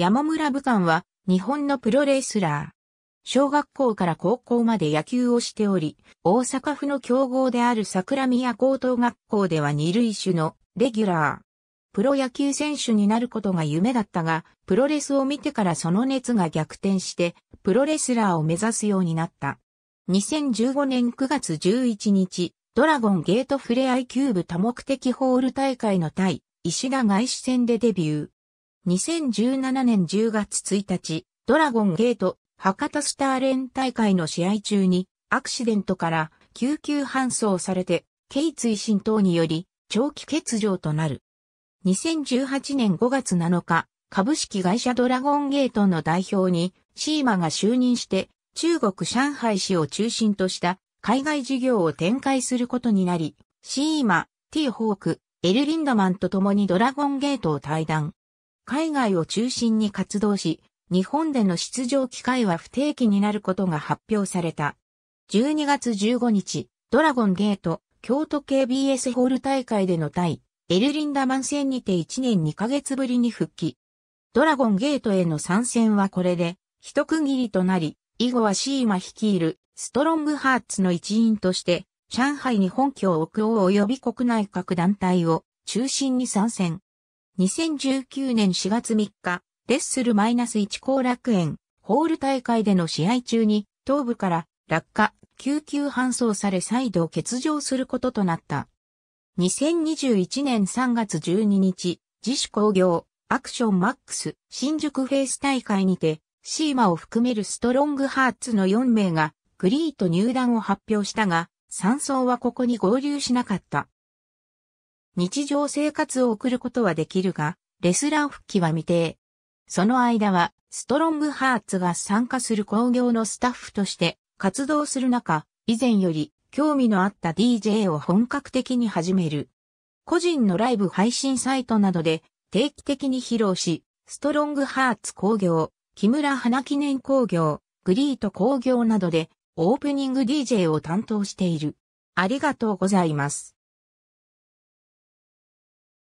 山村武官は日本のプロレスラー。小学校から高校まで野球をしており、大阪府の強豪である桜宮高等学校では二類種のレギュラー。プロ野球選手になることが夢だったが、プロレスを見てからその熱が逆転して、プロレスラーを目指すようになった。2015年9月11日、ドラゴンゲートフレアイキューブ多目的ホール大会の対、石田外資戦でデビュー。2017年10月1日、ドラゴンゲート、博多スターレン大会の試合中に、アクシデントから救急搬送されて、頸椎心等により、長期欠場となる。2018年5月7日、株式会社ドラゴンゲートの代表に、シーマが就任して、中国上海市を中心とした海外事業を展開することになり、シーマ、ティーホーク、エル・リンドマンと共にドラゴンゲートを対談。海外を中心に活動し、日本での出場機会は不定期になることが発表された。12月15日、ドラゴンゲート、京都 KBS ホール大会での対、エルリンダマン戦にて1年2ヶ月ぶりに復帰。ドラゴンゲートへの参戦はこれで、一区切りとなり、以後はシーマ率いる、ストロングハーツの一員として、上海に本拠を置く王及び国内各団体を中心に参戦。2019年4月3日、レッスルマイナス -1 後楽園、ホール大会での試合中に、頭部から落下、救急搬送され再度欠場することとなった。2021年3月12日、自主工業、アクションマックス、新宿フェイス大会にて、シーマを含めるストロングハーツの4名が、グリート入団を発表したが、3層はここに合流しなかった。日常生活を送ることはできるが、レスラー復帰は未定。その間は、ストロングハーツが参加する工業のスタッフとして活動する中、以前より興味のあった DJ を本格的に始める。個人のライブ配信サイトなどで定期的に披露し、ストロングハーツ工業、木村花記念工業、グリート工業などでオープニング DJ を担当している。ありがとうございます。